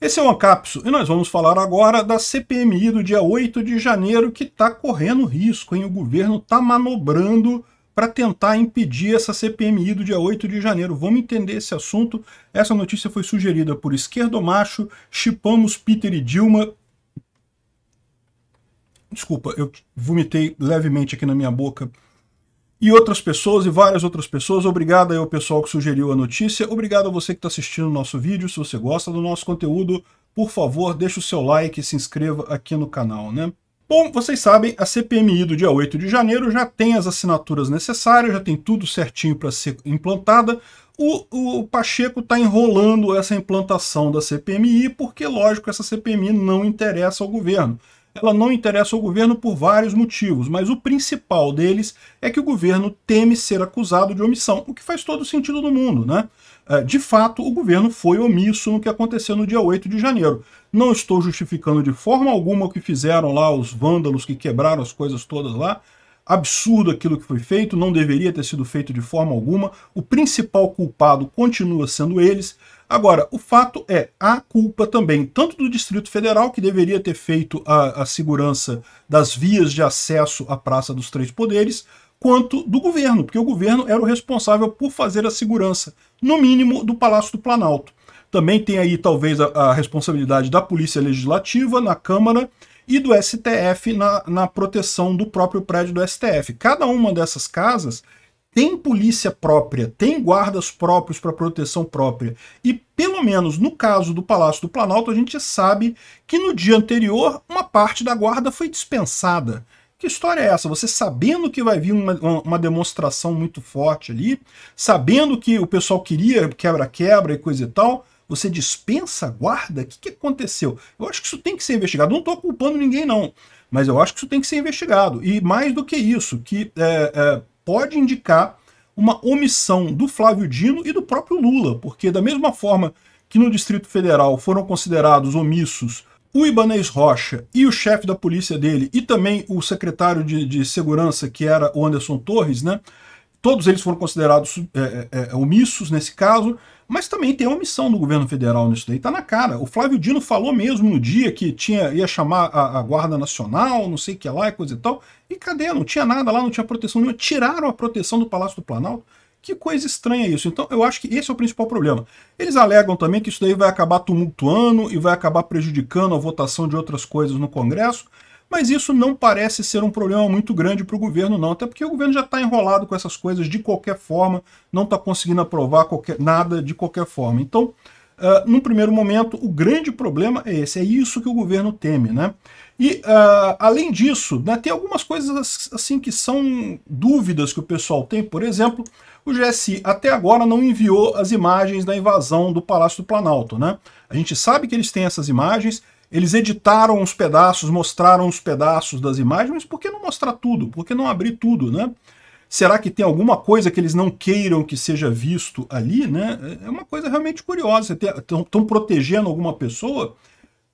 Esse é o Ancapso e nós vamos falar agora da CPMI do dia 8 de janeiro que está correndo risco, hein? O governo está manobrando para tentar impedir essa CPMI do dia 8 de janeiro. Vamos entender esse assunto. Essa notícia foi sugerida por Esquerdo Macho, Chipamos Peter e Dilma. Desculpa, eu vomitei levemente aqui na minha boca e outras pessoas e várias outras pessoas. Obrigado aí ao pessoal que sugeriu a notícia. Obrigado a você que está assistindo o nosso vídeo. Se você gosta do nosso conteúdo, por favor, deixe o seu like e se inscreva aqui no canal, né? Bom, vocês sabem, a CPMI do dia 8 de janeiro já tem as assinaturas necessárias, já tem tudo certinho para ser implantada. O, o Pacheco está enrolando essa implantação da CPMI porque, lógico, essa CPMI não interessa ao governo ela não interessa ao governo por vários motivos, mas o principal deles é que o governo teme ser acusado de omissão, o que faz todo sentido no mundo, né? É, de fato, o governo foi omisso no que aconteceu no dia 8 de janeiro. Não estou justificando de forma alguma o que fizeram lá os vândalos que quebraram as coisas todas lá, absurdo aquilo que foi feito, não deveria ter sido feito de forma alguma, o principal culpado continua sendo eles. Agora, o fato é, há culpa também, tanto do Distrito Federal, que deveria ter feito a, a segurança das vias de acesso à Praça dos Três Poderes, quanto do governo, porque o governo era o responsável por fazer a segurança, no mínimo, do Palácio do Planalto. Também tem aí, talvez, a, a responsabilidade da Polícia Legislativa na Câmara e do STF na, na proteção do próprio prédio do STF. Cada uma dessas casas tem polícia própria, tem guardas próprios para proteção própria. E pelo menos no caso do Palácio do Planalto, a gente sabe que no dia anterior uma parte da guarda foi dispensada. Que história é essa? Você sabendo que vai vir uma, uma demonstração muito forte ali, sabendo que o pessoal queria quebra-quebra e coisa e tal, você dispensa a guarda? O que, que aconteceu? Eu acho que isso tem que ser investigado. Não estou culpando ninguém, não. Mas eu acho que isso tem que ser investigado. E mais do que isso, que é, é, pode indicar uma omissão do Flávio Dino e do próprio Lula, porque da mesma forma que no Distrito Federal foram considerados omissos o Ibanez Rocha e o chefe da polícia dele, e também o secretário de, de segurança, que era o Anderson Torres, né? Todos eles foram considerados é é, é, é, omissos nesse caso, mas também tem omissão do governo federal nisso daí, está na cara. O Flávio Dino falou mesmo no dia que tinha, ia chamar a, a Guarda Nacional, não sei o que lá e coisa e tal, e cadê? Não tinha nada lá, não tinha proteção nenhuma, tiraram a proteção do Palácio do Planalto. Que coisa estranha isso. Então, eu acho que esse é o principal problema. Eles alegam também que isso daí vai acabar tumultuando e vai acabar prejudicando a votação de outras coisas no Congresso. Mas isso não parece ser um problema muito grande para o governo, não. Até porque o governo já está enrolado com essas coisas de qualquer forma, não está conseguindo aprovar qualquer, nada de qualquer forma. Então, uh, num primeiro momento, o grande problema é esse. É isso que o governo teme, né? E, uh, além disso, né, tem algumas coisas assim que são dúvidas que o pessoal tem. Por exemplo, o GSI até agora não enviou as imagens da invasão do Palácio do Planalto, né? A gente sabe que eles têm essas imagens, eles editaram os pedaços, mostraram os pedaços das imagens, mas por que não mostrar tudo? Por que não abrir tudo, né? Será que tem alguma coisa que eles não queiram que seja visto ali, né? É, é uma coisa realmente curiosa. Estão protegendo alguma pessoa?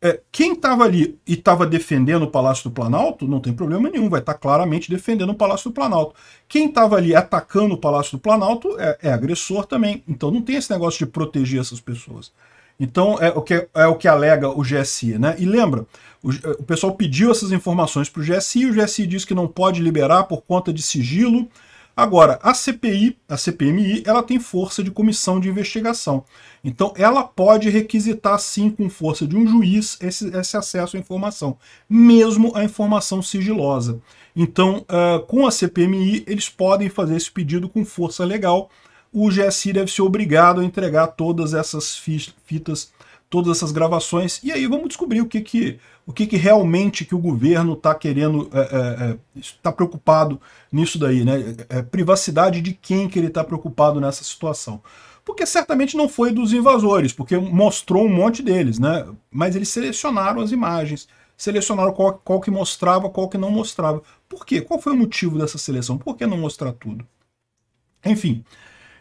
É, quem estava ali e estava defendendo o Palácio do Planalto, não tem problema nenhum, vai estar tá claramente defendendo o Palácio do Planalto. Quem estava ali atacando o Palácio do Planalto é, é agressor também. Então não tem esse negócio de proteger essas pessoas. Então, é o que, é o que alega o GSI. Né? E lembra, o, é, o pessoal pediu essas informações para o GSI, o GSI diz que não pode liberar por conta de sigilo. Agora, a CPI, a CPMI, ela tem força de comissão de investigação. Então, ela pode requisitar, sim, com força de um juiz, esse, esse acesso à informação, mesmo a informação sigilosa. Então, uh, com a CPMI, eles podem fazer esse pedido com força legal, o GSI deve ser obrigado a entregar todas essas fitas, todas essas gravações, e aí vamos descobrir o que, que, o que, que realmente que o governo está querendo, está é, é, é tá preocupado nisso daí, né? É, é, privacidade de quem que ele está preocupado nessa situação. Porque certamente não foi dos invasores, porque mostrou um monte deles, né? Mas eles selecionaram as imagens, selecionaram qual, qual que mostrava, qual que não mostrava. Por quê? Qual foi o motivo dessa seleção? Por que não mostrar tudo? Enfim,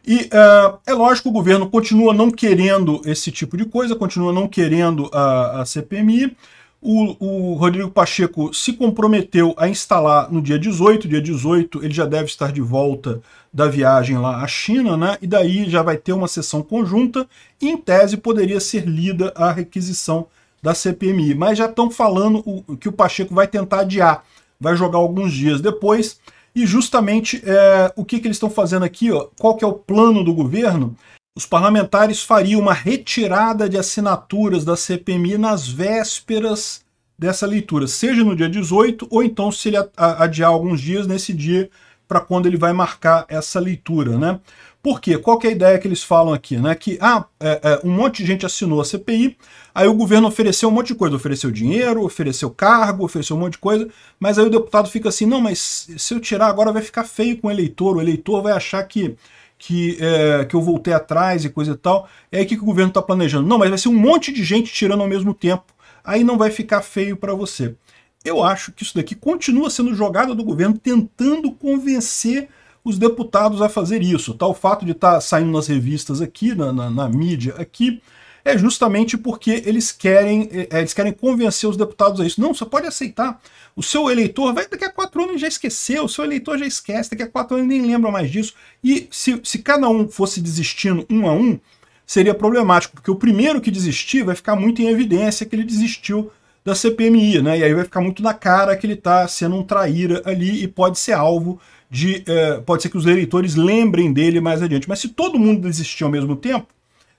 e uh, é lógico, o governo continua não querendo esse tipo de coisa, continua não querendo a, a CPMI. O, o, Rodrigo Pacheco se comprometeu a instalar no dia 18. Dia 18 ele já deve estar de volta da viagem lá à China, né? E daí já vai ter uma sessão conjunta. E, em tese, poderia ser lida a requisição da CPMI. Mas já estão falando o, que o Pacheco vai tentar adiar, vai jogar alguns dias depois. E justamente é, o que, que eles estão fazendo aqui, ó, qual que é o plano do governo? Os parlamentares fariam uma retirada de assinaturas da CPMI nas vésperas dessa leitura, seja no dia 18 ou então se ele adiar alguns dias nesse dia para quando ele vai marcar essa leitura, né? Por quê? Qual é a ideia que eles falam aqui, né? Que ah, é, é, um monte de gente assinou a CPI, aí o governo ofereceu um monte de coisa, ofereceu dinheiro, ofereceu cargo, ofereceu um monte de coisa, mas aí o deputado fica assim, não, mas se eu tirar agora vai ficar feio com o eleitor, o eleitor vai achar que que, é, que eu voltei atrás e coisa e tal. É aí que o governo está planejando. Não, mas vai ser um monte de gente tirando ao mesmo tempo. Aí não vai ficar feio para você. Eu acho que isso daqui continua sendo jogada do governo tentando convencer os deputados a fazer isso. Tá? O fato de estar tá saindo nas revistas aqui, na, na, na, mídia aqui, é justamente porque eles querem, é, é, eles querem convencer os deputados a isso. Não, você pode aceitar. O seu eleitor vai daqui a quatro anos já esqueceu, o seu eleitor já esquece, daqui a quatro anos nem lembra mais disso. E se, se cada um fosse desistindo um a um, seria problemático, porque o primeiro que desistir vai ficar muito em evidência que ele desistiu da CPMI, né? E aí vai ficar muito na cara que ele está sendo um traíra ali e pode ser alvo de. Eh, pode ser que os eleitores lembrem dele mais adiante. Mas se todo mundo desistir ao mesmo tempo,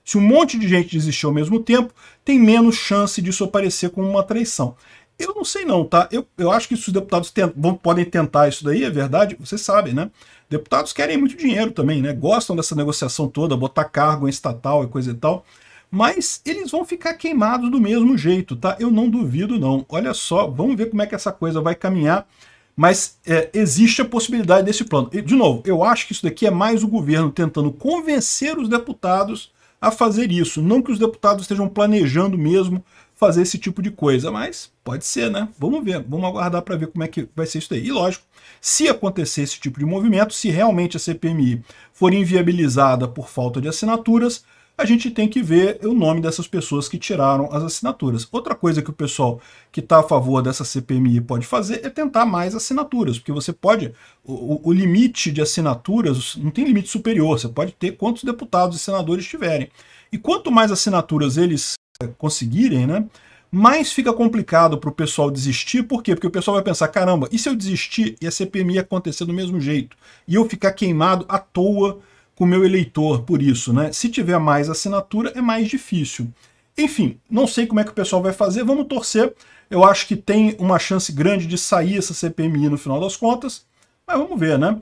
se um monte de gente desistir ao mesmo tempo, tem menos chance disso aparecer como uma traição. Eu não sei não, tá? Eu, eu acho que se os deputados vão, podem tentar isso daí, é verdade, vocês sabem, né? Deputados querem muito dinheiro também, né? Gostam dessa negociação toda, botar cargo em estatal e coisa e tal mas eles vão ficar queimados do mesmo jeito, tá? Eu não duvido não. Olha só, vamos ver como é que essa coisa vai caminhar, mas é, existe a possibilidade desse plano. E, de novo, eu acho que isso daqui é mais o governo tentando convencer os deputados a fazer isso, não que os deputados estejam planejando mesmo fazer esse tipo de coisa, mas pode ser, né? Vamos ver, vamos aguardar para ver como é que vai ser isso daí. E lógico, se acontecer esse tipo de movimento, se realmente a CPMI for inviabilizada por falta de assinaturas, a gente tem que ver o nome dessas pessoas que tiraram as assinaturas. Outra coisa que o pessoal que está a favor dessa CPMI pode fazer é tentar mais assinaturas, porque você pode, o, o limite de assinaturas não tem limite superior, você pode ter quantos deputados e senadores tiverem. E quanto mais assinaturas eles eh, conseguirem, né, mais fica complicado para o pessoal desistir. Por quê? Porque o pessoal vai pensar, caramba, e se eu desistir e a CPMI acontecer do mesmo jeito? E eu ficar queimado à toa com o meu eleitor por isso, né? Se tiver mais assinatura, é mais difícil. Enfim, não sei como é que o pessoal vai fazer, vamos torcer. Eu acho que tem uma chance grande de sair essa CPMI no final das contas, mas vamos ver, né?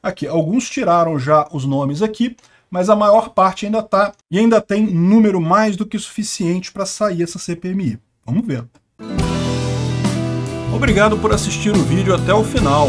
Aqui, alguns tiraram já os nomes aqui, mas a maior parte ainda está e ainda tem número mais do que suficiente para sair essa CPMI. Vamos ver. Obrigado por assistir o vídeo até o final.